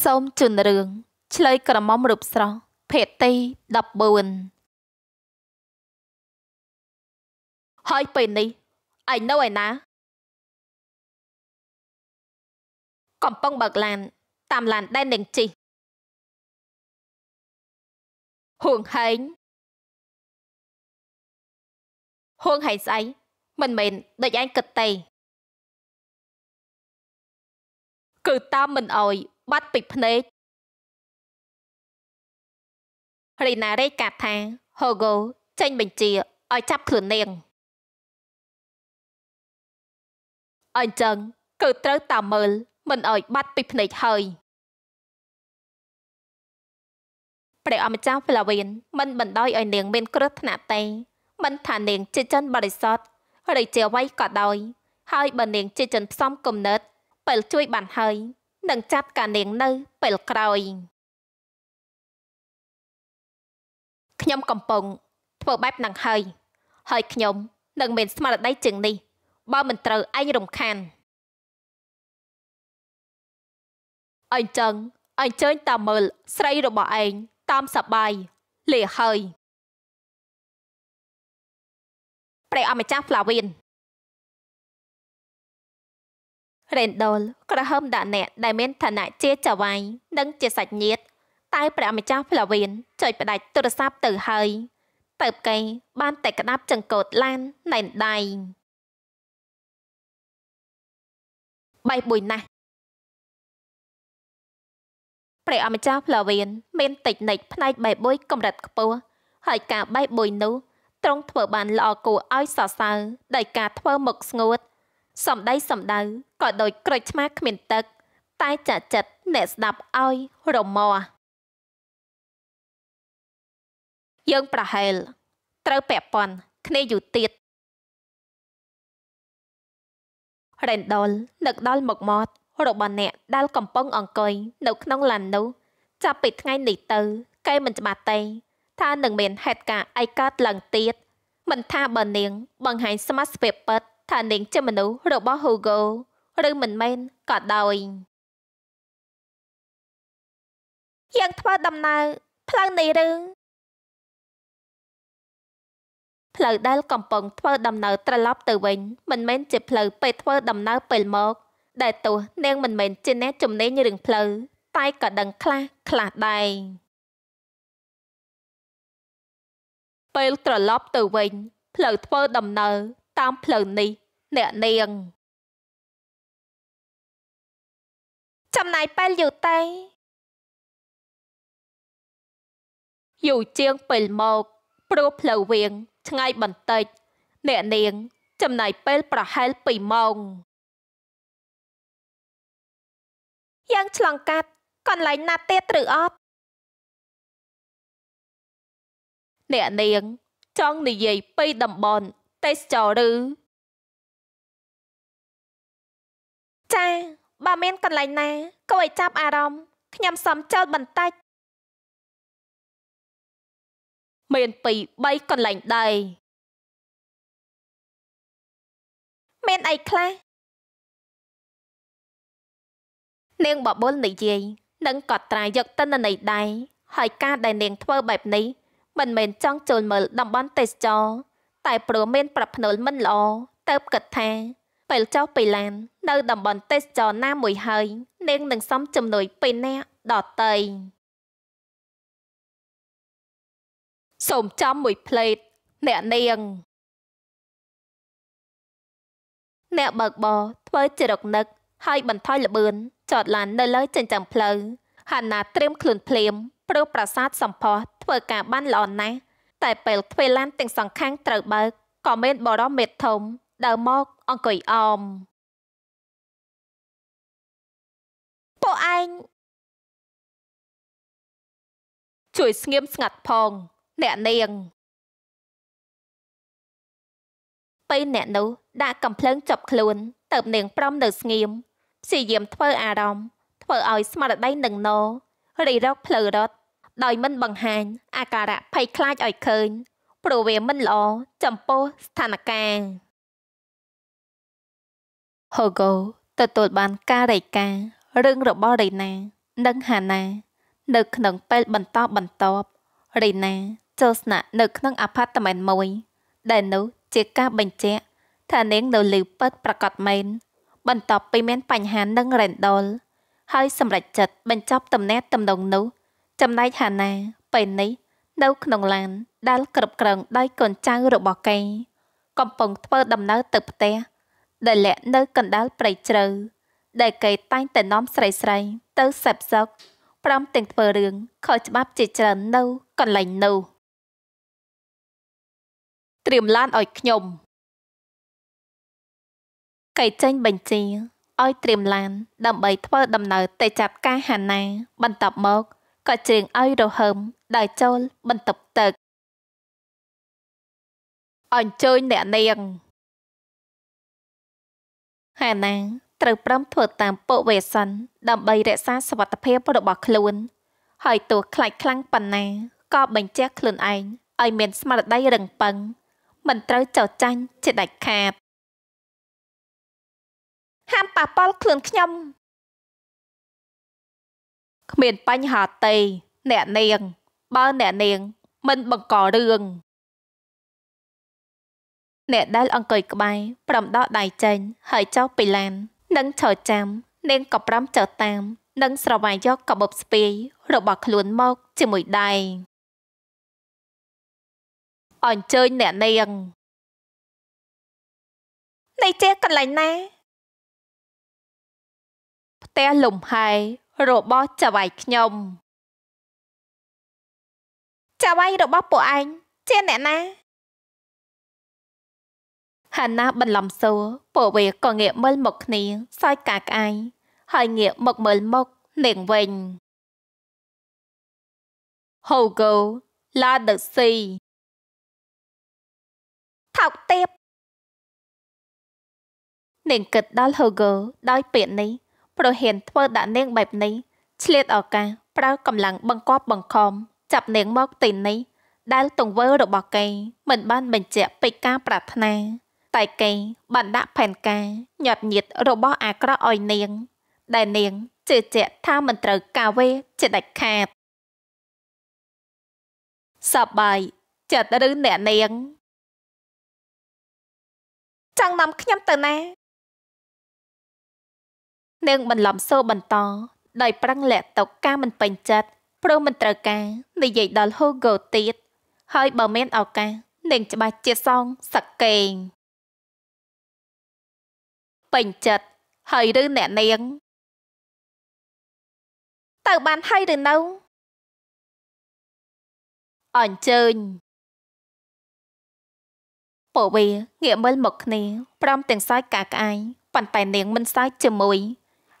សូមជូនរឿងឆ្លើយក្រមុំរូបស្រស់ភេទី14ហើយពេលនេះឯងនៅឯណាកំពុងបើកឡាន តាមឡានដែននឹងជីហួងហែងហួងហែងស្អីមិនមែនដូចឯងគិតទេគឺតាមមិនអោយបាត់ពីភ្នែករីណារេកាត់ថា Hogo ចេញបញ្ជាឲ្យចាប់ខ្លួននាងអញ្ចឹងគឺត្រូវតាមមើល មិនអោយបាត់ពីភ្នែកហើយព្រះអម្ចាស់ផ្លាវៀនមិនបណ្ដោយឲ្យនាងមានគ្រោះថ្នាក់ទេ មិនថានាងជាជនបរិសុទ្ធឬជាអ្វីក៏ដោយហើយបើនាងជាជនផ្សំគំនិតពេលជួយ បានហើយនឹងចាប់កានាង នៅពេលក្រោយខ្ញុំកំពុងធ្វើបែបនឹងហើយ ហើយខ្ញុំនឹងមាន ស្មារតីជាងនេះ បើមិនត្រូវឯងរំខានអញ្ចឹងអញ្ជើញតាមមើលស្រីរបស់ឯងតាមសបាយលេហើយព្រះអម្ចាស់ផ្លាវៀន Rendol ក្រហើមដាក់អ្នក ដែលមានឋានៈជាចៅហ្វាយនិងជាសាច់ញាតិតែព្រះម្ចាស់ផ្លាវៀនចុចផ្ដាច់ទូរស័ព្ទទៅហើយទៅកេបាន តែក្តាប់ចង្កូតឡានណែនដៃបៃបុយណាស់ព្រះអម្ចាស់ផ្លាវៀនមានតិចនិចផ្នែកបៃបុយកម្រិតខ្ពស់ហើយការបៃបុយនោះទ្រង់ធ្វើបានល្អគួរឲ្យសរសើរដោយការធ្វើមុខស្ងួតសំដីសំដៅក៏ដូចក្រូចឆ្មាគ្មានទឹក តែចាក់ចិត្តអ្នកស្ដាប់ឲ្យរមាស់យើងប្រហែលត្រូវពាក់ព័ន្ធគ្នាយូរទៀតរ៉េនដុលនឹកដល់មុខមាត់របស់អ្នកដែលកំពុងអង្គុយនៅ ក្នុងឡាននោះចាប់ពីថ្ងៃនេះទៅគេមិនច្បាស់ទេ ថានឹងមានហេតុការណ៍ឯកើតឡើងទៀតមិនថាបើនាងបង្ហាញសមត្ថភាពពិតថានាងជាមនុស្សរបស់ Hugo ឬមិនមែនក៏ដោយយើងធ្វើដំណើរផ្លូវនេះឬផ្លូវដែលកំពុងធ្វើដំណើរត្រឡប់ទៅវិញ មិនមែនជា ផ្លូវពេលធ្វើដំណើរពេលមក ដែលទោះនាងមិនមែនជាអ្នកជំនាញរឿងផ្លូវតែក៏ដឹងខ្លះខ្លះដែរពេលត្រឡប់ទៅវិញ ផ្លូវធ្វើដំណើរតាមផ្លូវនេះអ្នកនាង ចំណាយពេលយូរទៅយូរជាងពេលមកព្រោះផ្លូវវៀងឆ្ងាយបន្តិច អ្នកនាង ចំណាយពេលប្រហែល2ម៉ោងយ៉ាងឆ្លងកាត់កន្លែងណាទៀតឬអត់អ្នកនាង ចង់និយាយពីតំបន់ទេសចរឬចាបើមានកន្លែងណាគួរឲ្យចាប់អារម្មណ៍ខ្ញុំសុំចោតបន្តិចមានពី3កន្លែងដែរមានអីខ្លះនាងបបុលនិយាយនឹងកត់ត្រាយកតិន្នន័យដែរហើយការដែលនាងធ្វើបែបនេះមិនមែនចង់ចូលមើលតំបន់ទេសចរណ៍តែព្រោះមានប្រភ្នល់មិនល្អទៅគិតថាពេលចោះពីឡាន នៅ តំបន់ទេសចរណា មួយហើយ នាងនឹងសំជំនួយពីអ្នកដតីសូមចំមួយផ្លេត អ្នកនាងអ្នកបើកបរធ្វើជារកនឹកហើយបន្ថយល្បឿនចតឡាននៅលើចិញ្ចើមផ្លូវហាណាត្រៀមខ្លួនភ្លាមព្រោះប្រាសាទសំផោះធ្វើការបានល្អណាស់តែពេលទ្វេឡានទាំងសងខាងត្រូវបើកក៏មានបរោះមេធំ ដើរមកអង្គុយអមពួកឯងជួយស្ងៀមស្ងាត់ផង អ្នកនាងពេលអ្នកនោះដាក់កំភ្លើងចប់ខ្លួនទៅនាងព្រមនៅស្ងៀមព្យាយាមធ្វើ អារម្មណ៍ធ្វើឲ្យស្មារតីនឹងណោរិះរកផ្លូវរត់ដោយមិនបង្ហាញអាការៈភ័យខ្លាចឲ្យឃើញព្រោះវាមិនល្អចំពោះស្ថានការណ៍ Hogo ទទួលបានការរាយការណ៍រឿងរបស់រីណានិងហាណានៅក្នុងពេលបន្តបន្ទាប់រីណា ចូលស្នាក់នៅក្នុងអាផាតមិនមួយដែលនោះជាការ បញ្ជាក់ថានាងនៅលឺពិត ប្រកបមែនបន្ទាប់ពីមាន បញ្ហានឹងរ៉េនដុលហើយសម្រេចចិត្តបញ្ចប់ទំនាក់ទំនងនោះចំណែកហាណាពេលនេះនៅក្នុងឡានដែលគ្រប់គ្រងដោយកូនចៅរបស់គេកំពុងធ្វើដំណើរទៅផ្ទះដែលលាក់នៅកណ្ដាលព្រៃជ្រៅដែលគេតែងតែនាំស្រីស្រី ទៅសេពសឹកព្រមទាំងធ្វើរឿងខុសច្បាប់ជាច្រើននៅកន្លែងនោះត្រៀមឡានឲ្យខ្ញុំគេចេញបញ្ជាឲ្យត្រៀមឡានដើម្បីធ្វើដំណើរទៅចាប់ការហាណាបន្ទាប់មកក៏ច្រៀងឲ្យរហើមដើរចូលបន្ទប់ទឹកអញ្ជើញអ្នកនាងហាណាត្រូវព្រមធ្វើតាមពួកវេសិនដើម្បីរក្សាសុវត្ថិភាពរបស់ខ្លួន ហើយទោះខ្លាចខ្លាំងប៉ុណ្ណាក៏បញ្ជាក់ខ្លួនឯងឲ្យមានស្មារតី រឹងប៉ឹងមិនត្រូវចោទចាញ់ជាដាច់ខាតហាមប៉ះពាល់ខ្លួនខ្ញុំគ្មានបញ្ហាទេអ្នកនាង បើអ្នកនាង មិនបង្ករឿងអ្នកដែល អង្គុយក្បែរប្រំដោះដៃចេញ ហើយចោះពីឡាននឹងឈរចាំនាងក៏ប្រាំចោះតាមនឹងស្រវាយយកកបបស្ពាយរបស់ខ្លួនមកជាមួយដៃអញ្ជើញអ្នកនាងនៃជាកន្លែងណាផ្ទះលំហែរបស់ចៅវាយខ្ញុំចៅវាយរបស់ពួកឯងជាអ្នកណាហាណាបន្លំសួរពួកវាក៏ងាកមើលមកគ្នាសើចកាក្អាយ ហើយងាកមកមើលមកនាងវិញហូហ្គោឡាដឺស៊ីថោកទៀបនាងគិតដល់ហូហ្គោដោយ ពាក្យនេះព្រោះហ៊ានធ្វើដាក់នាងបែបនេះឆ្លៀតឱកាសប្រើកម្លាំងបង្គាប់បង្ខំចាប់នាងមកទីនេះ ដែលទង្វើរបស់គេមិនបានបញ្ជាក់ពីការប្រាថ្នា តែគេបានដាក់ផែនការញាត់ញៀតរបស់អាក្រក់ឲ្យនាង ដែលនាងជឿជាក់ថាមិនត្រូវការវេជាដាច់ខាត សបាយចិត្តឬអ្នកនាងចង់នាំខ្ញុំទៅណានិងបន្លំសួរបន្តដោយប្រឹងលាក់ទុកការមិនពេញចិត្តព្រោះមិនត្រូវការ និយាយដល់ Hugo ទៀតហើយបើមានឱកាសនឹងច្បាស់ជាសងសឹកកេងពេញចិត្តហើយឬអ្នកនាងទៅបានហើយឬនៅអញ្ជើញពវាងាកមើលមកគ្នាព្រមទាំងសើចកាក្អាយប៉ុន្តែនាងមិនសើចជាមួយ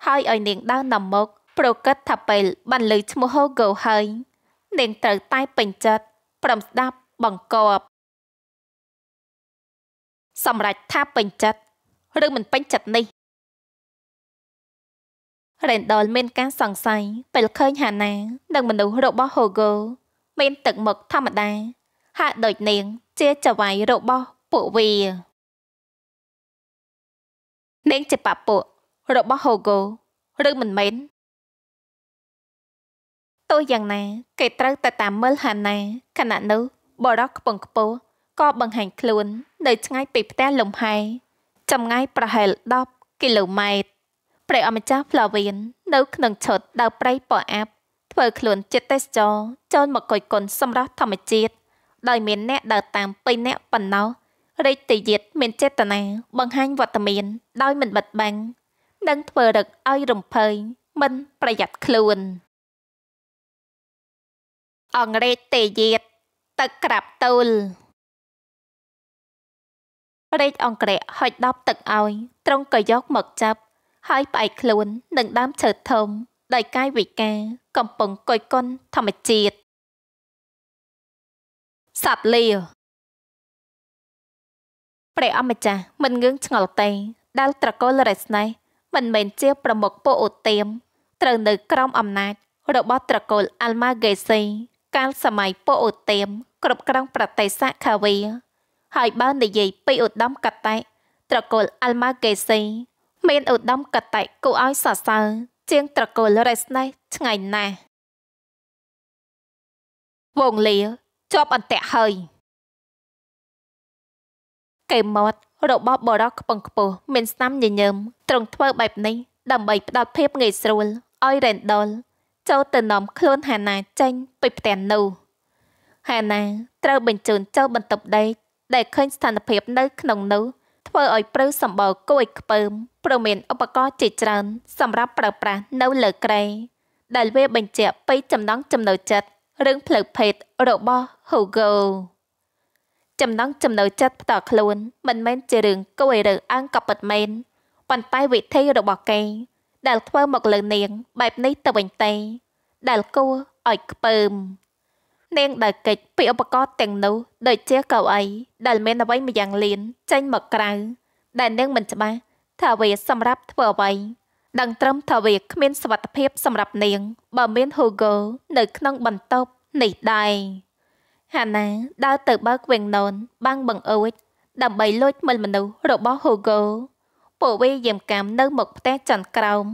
ហើយឲ្យនាងដើរនាំមុខប្រកាសថាពេលបានលើឈ្មោះហូហ្គោហើយនាងត្រូវតែពេញចិត្តព្រមស្ដាប់បង្គាប់សម្រេចថាពេញចិត្តឬមិនពេញចិត្តនេះរ៉េនដលមាន ការសង្ស័យពេលឃើញហាណានិងមនុស្សរបស់ហូហ្គោមាន ទឹកមុខធម្មតាហាក់ដូចនាង ជាចៅវាយរបស់ពួកវានាងជាបពុរបស់ Hogo ឬមិនមែនទោះយ៉ាងណាគេត្រូវតែតាមមើលហាណាខណៈនោះបរោះខ្ពងខ្ពស់ក៏បង្ហាញខ្លួននៅឆ្ងាយពីផ្ទះលំហែចម្ងាយប្រហែល10គីឡូម៉ែត្រព្រះអម្ចាស់ Flavien នៅក្នុងឈុតដើរព្រៃពណ៌អាប់ធ្វើខ្លួនជាទេសចរចូលមកគយគន់សម្រាប់ធម្មជាតិដោយមានអ្នកដើរតាមពេញអ្នកប៉ុណ្ណោះរេចតយាតមានចេតនាបង្ហាញ វត្តមាន ដោយមិនបិទបាំងនិងធ្វើរឹកឲ្យរំភើយមិនប្រយ័ត្នខ្លួន អង្រេតទេយាតទឹកក្រាបទូលរេចអង្គរៈហុចដប់ ទឹកឲ្យត្រង់ក៏យក មកចាប់ហើយប្អែកខ្លួននឹងដើមឈើធំដោយកាយវិការ កំពុងកុយគុណធម្មជាតិសត្វលាព្រះអម្ចាស់មិនងឿងឆ្ងល់ទេដែលត្រកូលរស្នេះមិនមែនជា ប្រមុខពោអូទៀមត្រូវនៅក្រោមអំណាចរបស់ត្រកូលអាល់ម៉ាហ្គេស៊ីកាលសម័យពោអូទៀមគ្រប់គ្រងប្រទេសសាខាវីហើយបើនិយាយពីឧត្តមកតេត្រកូលអាល់ម៉ាហ្គេស៊ីមានឧត្តមកតេគួរឲ្យសរសើរជាងត្រកូលរ៉េស្នេះឆ្ងាយណាស់វងលាជាប់អន្ទាក់ហើយគេមាត់របស់បរោះខ្ពឹងខ្ពស់មានស្នាមញញឹមត្រង់ធ្វើបែបនេះដើម្បីផ្ដោតភាពងាយស្រួលឲ្យរ៉េនដល ចូលទៅនាំខ្លួនហាណាចេញពីផ្ទះនោះហាណាត្រូវបញ្ជូនចូលបន្ទប់ដេកដែលឃើញស្ថានភាពនៅក្នុងនោះធ្វើឲ្យព្រឺសម្បល់គួយខ្ពើមព្រមមានឧបករណ៍ជាច្រើន សម្រាប់ប្រើប្រាស់នៅលើក្រែដែលវាបញ្ជាក់ពីចំណង់ចំណូលចិត្តរឿងផ្លូវភេទរបស់ Hugo ចំណងចំណៅចិត្តផ្ទាល់ខ្លួនមិនមែនជារឿងគួរឲ្យរើសអើងក៏ពិតមែនប៉ុន្តែវិធីរបស់គេ ដែលធ្វើមកលើនាង បែបនេះទៅវិញទេដែលគួរឲ្យខ្ពើមនាងដែលកិច្ចពីឧបករណ៍ទាំងនោះដូចជាកៅអីដែលមានអ្វីម្យ៉ាងលៀនចេញមកក្រៅ ដែលនាងមិនច្បាស់ថាវាសម្រាប់ធ្វើអ្វីដឹងត្រឹមថាវាគ្មានសុវត្ថិភាពសម្រាប់នាងបើមាន Hugo នៅក្នុងបន្ទប់នេះដែរហាណាដើរទៅបើក្វេងណនបាំងបង្អួចដើម្បីលួចមើលមនុស្សរបស់ Hugo ពួកវាយាមកាមនៅមុខផ្ទះចន្ទក្រោម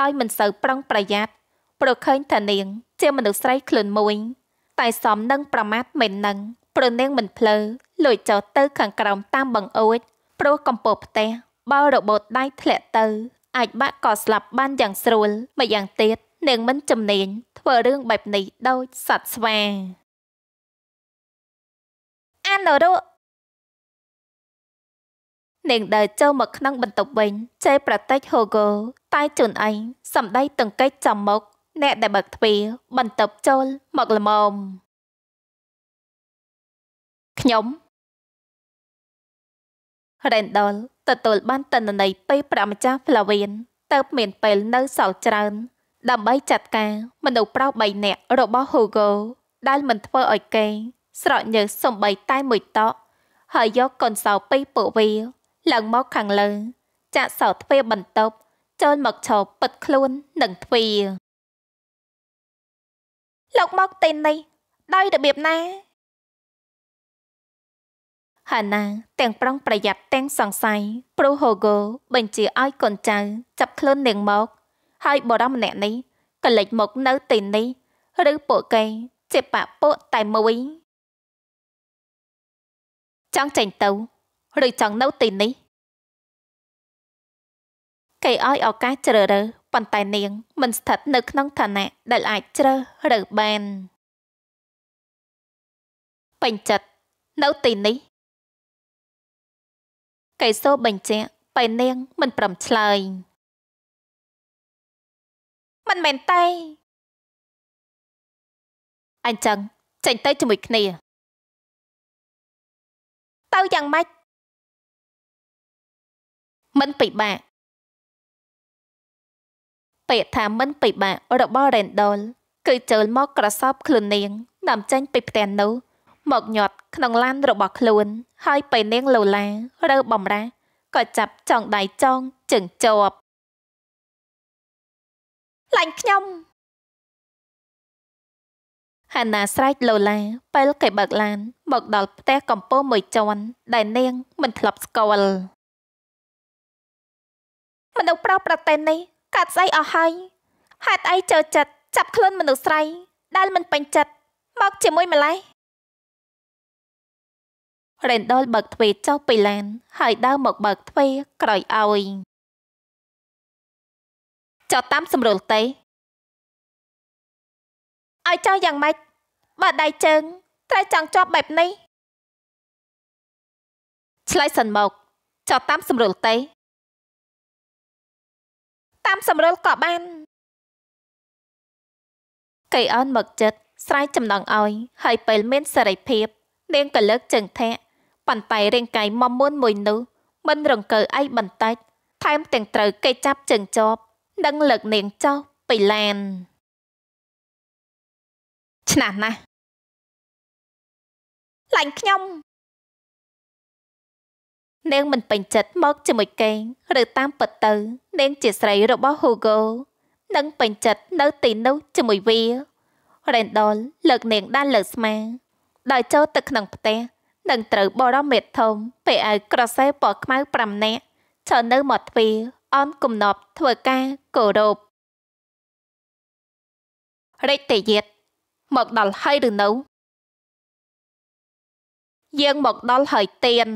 ដោយមិនសូវប្រុងប្រយ័ត្នប្រឃើញថានាងជាមនុស្សស្រីខ្លួនមួយតែសមនឹងប្រមាថមិននឹងព្រោះនាងមិនភ្លើ លួចចោលទៅខាងក្រោមតាមបង្អួចព្រោះកំពស់ផ្ទះបើរបូតដៃធ្លាក់ទៅអាចបាក់ក៏ស្លាប់បានយ៉ាងស្រួលម្យ៉ាងទៀតនាងមិនចំណេញធ្វើរឿងបែបនេះដោយសត្វស្វាអាននៅរੂនាងដើរចូលមកក្នុងបន្ទប់វិញចេះប្រតិចហូហ្គោតែជូនអីសំដីទង្គិចចំមុខអ្នកដែលបើកទ្វារបន្ទប់ចូលមកល្មមខ្ញុំរ៉េនដលទទួលបានតន្ន័យពីប្រម្ចាស់ផ្លាវៀនទៅមានពេលនៅសល់ច្រើន ដើម្បីចាត់ការមនុស្សប្រុស3នាក់របស់ Hugo ដែល មិនធ្វើឲ្យគេស្រក់ញើសសំបីតែមួយតក់ហើយយកកូនសោពីពួកវាឡើងមកខាងលើ ចាក់សោទ្វារបន្ទប់ ចូលមកឈប់បិទខ្លួននឹងទ្វារលោកមកទីនេះ ដោយរបៀបណា ហាណាទាំងប្រុងប្រយ័ត្នទាំងសង្ស័យព្រោះហូហ្គោបញ្ជាឲ្យកូនចៅចាប់ខ្លួននាងមក ហើយបរិមម្នាក់នេះក៏លេចមកនៅទីនេះ ឬពួកគេជាបពួកតែមួយចង់ចេញទៅឬចង់នៅទីនេះគេឲ្យឱកាសជ្រើសរើសប៉ុន្តែនាង មិនស្ថិតនៅក្នុងឋានៈដែល អាចជ្រើសរើសបានពេញចិត្តនៅទីនេះកេសូបញ្ជាក់បែនាង មិនព្រមឆ្លើយ មិនមែនទេអញ្ចឹងចេញទៅជាមួយគ្នាទៅយ៉ាងម៉េចមិនពិបាកពាក្យថាមិនពិបាករបស់ Randall គឺចូលមកក្រសបខ្លួននាងនាំចេញពីផ្ទះនោះមកញាត់ ក្នុងឡានរបស់ខ្លួន ហើយពេលនាង លូឡា រើបំរាស់ក៏ចាប់ចងដៃចងជើងជាប់ឡាញ់ខ្ញុំហាណាស្រែកលោឡាពេលគេបើកឡានមកដល់ផ្ទះកំពស់មួយជាន់ ដែលនាង មិនធ្លាប់ស្គាល់មនុស្សប្រុសប្រទេសនេះកាត់ស្អីអស់ហើយហេតុអីចើចិត្តចាប់ខ្លួនមនុស្សស្រី ដែលមិនពេញចិត្តមកជាមួយម្លេះរេនដុលបើកទ្វារចុះពីឡាន ហើយដើរមកបើកទ្វារក្រោយឲ្យចុះតាមសម្រួលទេឲ្យចោះយ៉ាងម៉េចបើដៃជើងត្រូវចង់ជាប់បែបនេះឆ្លើយសិនមកចោះតាមសម្រួលទេតាមសម្រួលក៏បានកៃអនមកចិត្តស្រ័យចំណងឲ្យហើយពេលមានសេរីភាពនាងក៏លើកជើងធាក់ប៉ុន្តែរាងកាយមមមួនមួយនោះមិនរង្គើអីបន្តិចថែមទាំងត្រូវគេចាប់ជើងជាប់និងលើកនាងចោះពីឡាន។ឆ្នាំណាស់ឡាញខ្ញុំនាងមិនពេញចិត្តមកជាមួយគេឬតាមពិតទៅនាងជាស្រីរបស់ Hugo នឹងពេញចិត្តនៅទីនោះជាមួយវា Rendol លើក នាងដល់លើស្មាដោយចូលទៅក្នុងផ្ទះនឹងត្រូវបរមមេធំពេលឲ្យក្រសែពណ៌ខ្មៅ5នាក់ឈរនៅមាត់ទ្វារអនគំនប់ធ្វើការគោរពរិទ្ធិយិតមកដល់ហើយឬនៅយើងមកដល់ហើយទៀន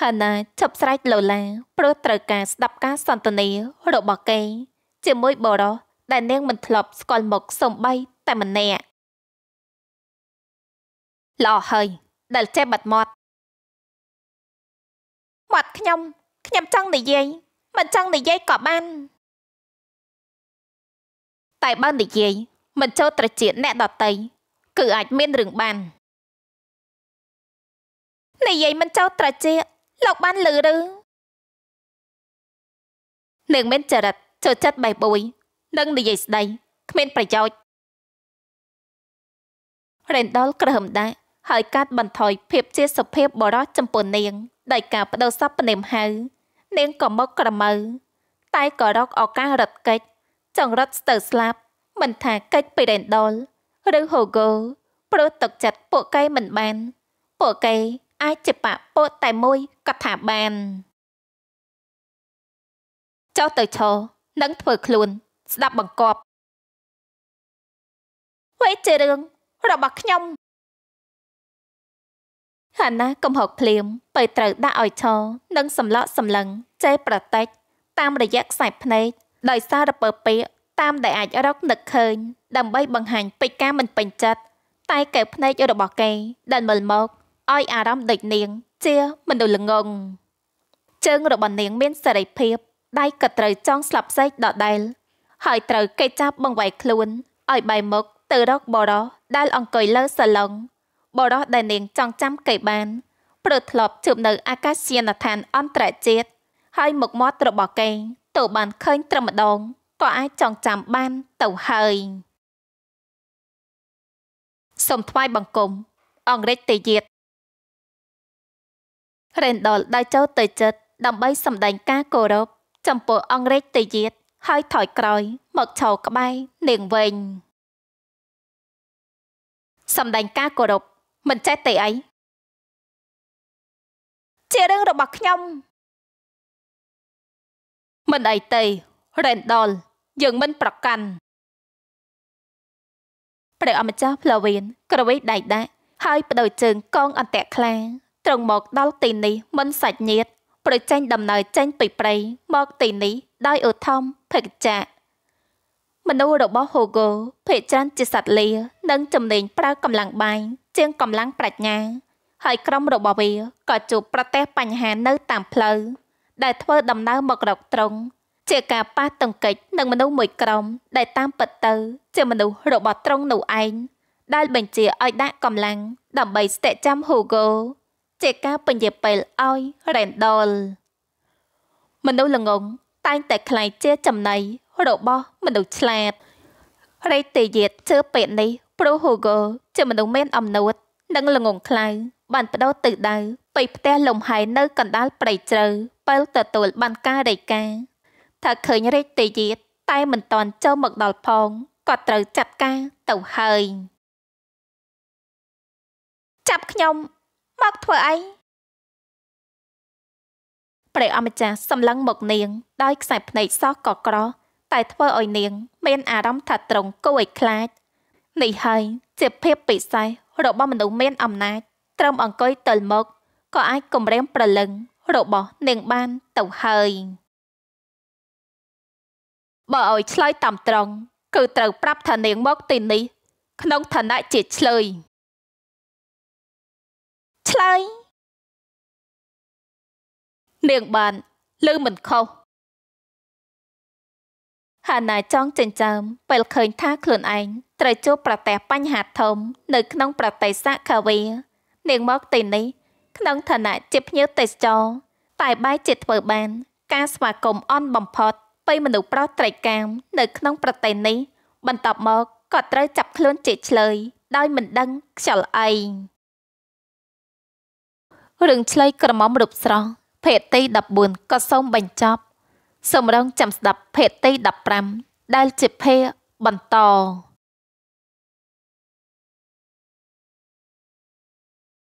ហាណាឈប់ស្រែកលូឡាព្រោះត្រូវការស្ដាប់ការសន្ទនារបស់គេ ជាមួយបរោះដែលនាងមិនធ្លាប់ស្គាល់មុខសំបីតែម្នាក់ល្អហើយដែលចេះបាត់មាត់មាត់ខ្ញុំខ្ញុំចង់និយាយមិនចង់និយាយក៏បានតែបើនិយាយមិនចូលត្រចៀកអ្នកដតីគឺអាចមានរឿងបាននិយាយមិនចូលត្រចៀកលោកបានលឺឬនឹងមានចរិតចូលចិត្តបៃបួយនឹង និយាយស្ដីគ្មាន ប្រយោជន៍ Rendall ក្រហមដែរហើយ កាត់បន្ថយភាពជាសុភាពបរោះចំពោះនាងដោយការបដូរសពនាមហៅនាងក៏មកក្រមៅតែក៏រកឱកាសរត់គេចចង្រិតស្ទើរស្លាប់មិនថាកិច្ចពីរ៉េនដលឬហូហ្គោព្រោះទឹកចិត្តពួកគេមិនបានពួកគេអាចជាបពុតតែមួយក៏ថាបានចុះទៅឈរនឹងធ្វើខ្លួន ស្ដាប់បង្គាប់វេជារឿងរបស់ខ្ញុំហាណាកំហុកភ្លាមពេលត្រូវដាក់ឲ្យឈរនិងសម្លក់សម្លឹងចេះប្រតិចតាមរយៈខ្សែភ្នែកដោយសាររពើពាកតាមដែលអាចរកនឹកឃើញដើម្បីបង្ហាញពេចការមិនពេញចិត្តតែកែវភ្នែករបស់គេដែលមើលមកឲ្យអារម្មណ៍ដូចនាងជាមនុស្សល្ងងជើងរបស់នាងមានសេរីភាពដៃក៏ត្រូវចង់ស្លាប់សេចដដែលហើយត្រូវគេចាប់បង្វែកខ្លួនឲ្យបែរមុខទៅរកបរោះដែលអង្គុយលើសាឡុងបរោះដែលនាងចង់ចាំគេបានព្រោះធ្លាប់ជួបនៅអាកាសយានដ្ឋានអន្តរជាតិហើយមុខមាត់របស់គេទោះបានឃើញត្រឹមម្ដងក៏អាចចងចាំបានទៅហើយសូមថ្វាយបង្គំអង្រេចទេយាតរ៉េនដលដែលចូលទៅចិត្តដើម្បីសម្ដែងការគោរពចំពោះអង្រេចទេយាតហើយថយក្រោយ មកឈរក្បែរនាងវិញសម្ដែងការគោរពមិនចេះទេអីជារឿងរបស់ខ្ញុំមិនអីទេ Randall យើងមិនប្រកាន់ព្រះអម្ចាស់ផ្លាវៀនក្រវេដៃដាក់ហើយបដូរជើងកងអន្តៈខ្លាត្រង់មកដល់ទីនេះមិនសាច់ញាតប្រចេញដំណើរចេញពីព្រៃមកទីនេះដោយឧធមភេកចាមនុស្សរបស់ Hogo ភេកចានជាសត្វលានិងចំណេញប្រើកម្លាំងបាយជាងកម្លាំងប្រាជ្ញាហើយក្រុមរបស់វាក៏ជួបប្រទះបញ្ហានៅ តាមផ្លូវដែលធ្វើដំណើរមករកត្រង់ជាការប៉ះទង្គិចនឹងមនុស្សមួយក្រុមដែលតាមពិតទៅជាមនុស្សរបស់ត្រង់នោះឯងដែលបញ្ជាឲ្យដាក់កម្លាំងដើម្បីស្ទាក់ចាំ Hugo ជាការពញាពេលឲ្យ Randall មនុស្សល្ងងតែងតែខ្លាយជាចំណៃរបស់មនុស្សឆ្លាតរេតេយាតជឿពេលនេះព្រោះ Hugo ជាមនុស្សមានអំណួតនិងល្ងងខ្លៅបានបដូរទិសដៅពីផ្ទះលំហែនៅកណ្ដាលព្រៃជ្រៅពេលទទួលបានការរាយការណ៍ថាឃើញរេចទេយាតែមិនតន់ចូលមកដល់ផងគាត់ត្រូវចាត់ការទៅហើយ ចាប់ខ្ញុំមកធ្វើអីព្រះអម្ចាស់សម្លឹងមកនាងដោយខ្សែភ្នែកសោះក៏ក្រ តែធ្វើឲ្យនាងមានអារម្មណ៍ថាត្រង់គួរឲ្យខ្លាចនេះហើយ ជាភាពពិសេសរបស់មនុស្សមានអំណាចត្រឹមអង្គុយទល់មុខក៏អាចគម្រាម ប្រលឹងរបស់នាងបានទៅហើយ បើឲ្យ ឆ្លើយតាមត្រង់គឺត្រូវប្រាប់ថានាងមកទីនេះ ក្នុងឋានៈជាឆ្លើយឆ្លើយនាងបានឬមិនខុសហាណាចង់ចិញ្ចើមពេលឃើញថា ខ្លួនឯងត្រូវជួបប្រទះបញ្ហាធំ នៅ ក្នុងប្រទេសសាខាវេនាងមកទីនេះក្នុងឋានៈជាភ្ញៀវទេសចរតែបែរជាធ្វើបានការស្វាគមន៍អន់បំផុតពីមនុស្សប្រុសត្រីកាមនៅ ក្នុងប្រទេសនេះបន្ទាប់មកក៏ត្រូវចាប់ខ្លួនជាឆ្លើយដោយមិនដឹងខ្យល់អីរឿងឆ្លៃក្រមុំរូបស្រស់ភេទទី14ក៏សូមបញ្ចប់សូមរងចាំស្ដាប់ ភេទទី15ដែលជាភេទបន្ត